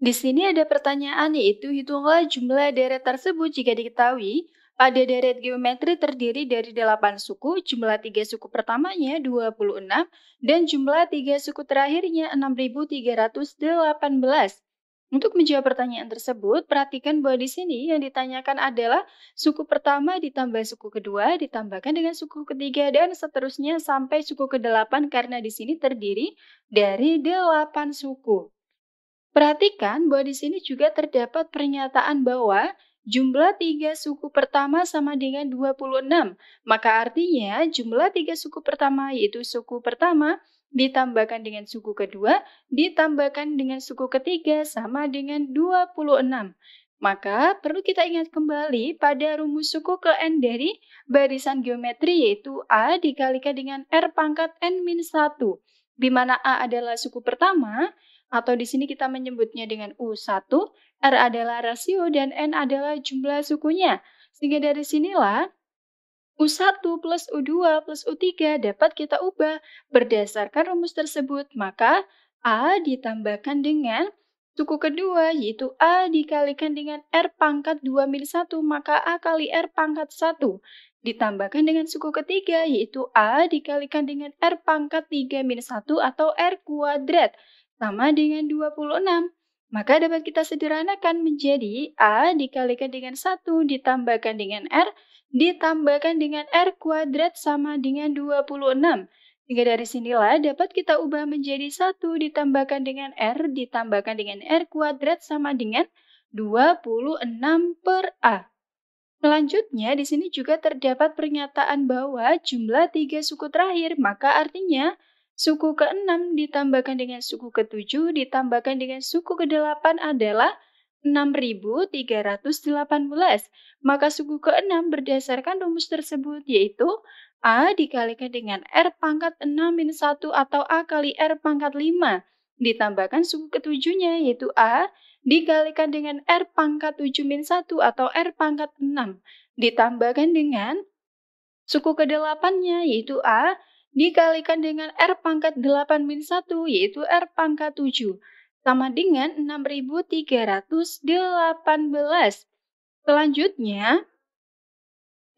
Di sini ada pertanyaan yaitu hitunglah jumlah deret tersebut jika diketahui pada deret geometri terdiri dari 8 suku, jumlah 3 suku pertamanya 26 dan jumlah 3 suku terakhirnya 6318. Untuk menjawab pertanyaan tersebut, perhatikan bahwa di sini yang ditanyakan adalah suku pertama ditambah suku kedua ditambahkan dengan suku ketiga dan seterusnya sampai suku kedelapan karena di sini terdiri dari 8 suku. Perhatikan bahwa di sini juga terdapat pernyataan bahwa jumlah tiga suku pertama sama dengan 26. Maka artinya jumlah tiga suku pertama yaitu suku pertama ditambahkan dengan suku kedua ditambahkan dengan suku ketiga sama dengan 26. Maka perlu kita ingat kembali pada rumus suku ke N dari barisan geometri yaitu A dikalikan dengan R pangkat N-1. Di mana A adalah suku pertama, atau di sini kita menyebutnya dengan U1, R adalah rasio, dan N adalah jumlah sukunya. Sehingga dari sinilah U1 plus U2 plus U3 dapat kita ubah berdasarkan rumus tersebut. Maka A ditambahkan dengan suku kedua yaitu A dikalikan dengan R pangkat 2 min 1 maka A kali R pangkat 1. Ditambahkan dengan suku ketiga yaitu A dikalikan dengan R pangkat 3 min 1 atau R kuadrat sama dengan 26. Maka dapat kita sederhanakan menjadi A dikalikan dengan 1 ditambahkan dengan R ditambahkan dengan R kuadrat sama dengan 26. Sehingga dari sinilah dapat kita ubah menjadi 1 ditambahkan dengan R ditambahkan dengan R kuadrat sama dengan 26 per A. Selanjutnya, di sini juga terdapat pernyataan bahwa jumlah tiga suku terakhir, maka artinya Suku ke-6 ditambahkan dengan suku ke-7 ditambahkan dengan suku ke-8 adalah 6.318. Maka suku ke-6 berdasarkan rumus tersebut yaitu A dikalikan dengan R pangkat 6 minus 1 atau A kali R pangkat 5. Ditambahkan suku ketujuhnya yaitu A dikalikan dengan R pangkat 7 minus 1 atau R pangkat 6. Ditambahkan dengan suku ke 8 yaitu A dikalikan dengan R pangkat 8 min 1 yaitu R pangkat 7 sama dengan 6318. Selanjutnya,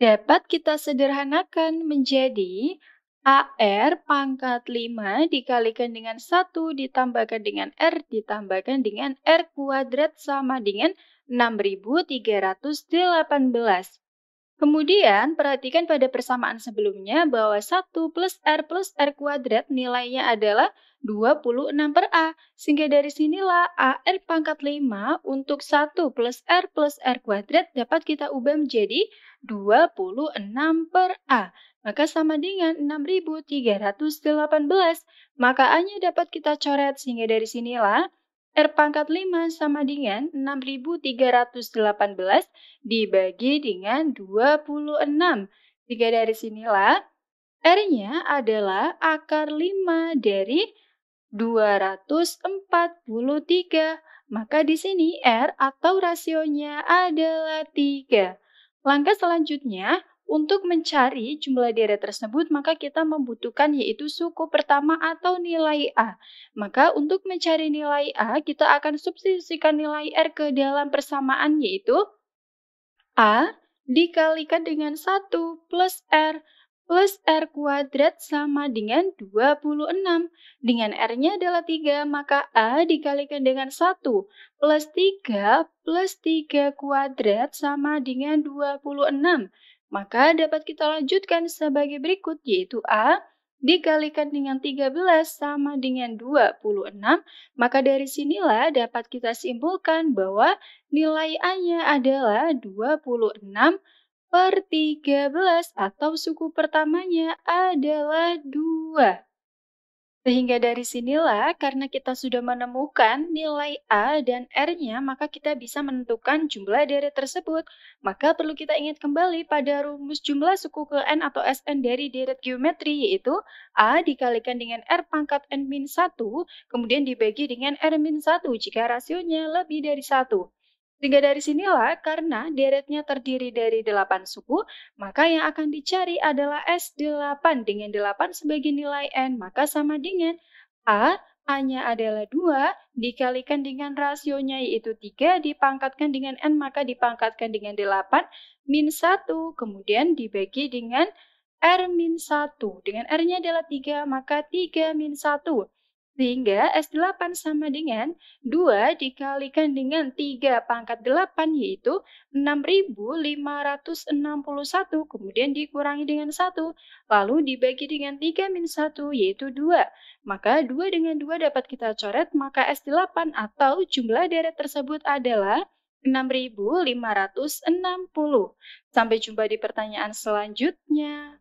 dapat kita sederhanakan menjadi AR pangkat 5 dikalikan dengan 1 ditambahkan dengan R ditambahkan dengan R kuadrat sama dengan 6318. Kemudian, perhatikan pada persamaan sebelumnya bahwa 1 plus R plus R kuadrat nilainya adalah 26 per A. Sehingga dari sinilah a r pangkat 5 untuk 1 plus R plus R kuadrat dapat kita ubah menjadi 26 per A. Maka sama dengan 6.318. Maka A-nya dapat kita coret sehingga dari sinilah R pangkat 5 sama dengan 6318 dibagi dengan 26. Jika dari sinilah R-nya adalah akar 5 dari 243. Maka di sini R atau rasionya adalah 3. Langkah selanjutnya, untuk mencari jumlah deret tersebut, maka kita membutuhkan yaitu suku pertama atau nilai A. Maka untuk mencari nilai A, kita akan substitusikan nilai R ke dalam persamaan yaitu A dikalikan dengan 1 plus R plus R kuadrat sama dengan 26. Dengan R-nya adalah 3, maka A dikalikan dengan 1 plus 3 plus 3 kuadrat sama dengan 26. Maka dapat kita lanjutkan sebagai berikut yaitu A dikalikan dengan 13 sama dengan 26, maka dari sinilah dapat kita simpulkan bahwa nilai A-nya adalah 26 per 13 atau suku pertamanya adalah 2. Sehingga dari sinilah, karena kita sudah menemukan nilai A dan R-nya, maka kita bisa menentukan jumlah deret tersebut. Maka perlu kita ingat kembali pada rumus jumlah suku ke N atau SN dari deret geometri, yaitu A dikalikan dengan R pangkat N-1, kemudian dibagi dengan R-1 jika rasionya lebih dari 1. Sehingga dari sinilah karena deretnya terdiri dari delapan suku, maka yang akan dicari adalah S8 dengan 8 sebagai nilai N, maka sama dengan A A-nya adalah 2, dikalikan dengan rasionya yaitu 3, dipangkatkan dengan N, maka dipangkatkan dengan 8, min 1, kemudian dibagi dengan R min 1. Dengan R-nya adalah 3, maka 3 min 1. Sehingga S8 sama dengan 2 dikalikan dengan 3 pangkat 8 yaitu 6561 kemudian dikurangi dengan 1 lalu dibagi dengan 3 min 1 yaitu 2. Maka 2 dengan 2 dapat kita coret maka S8 atau jumlah deret tersebut adalah 6560. Sampai jumpa di pertanyaan selanjutnya.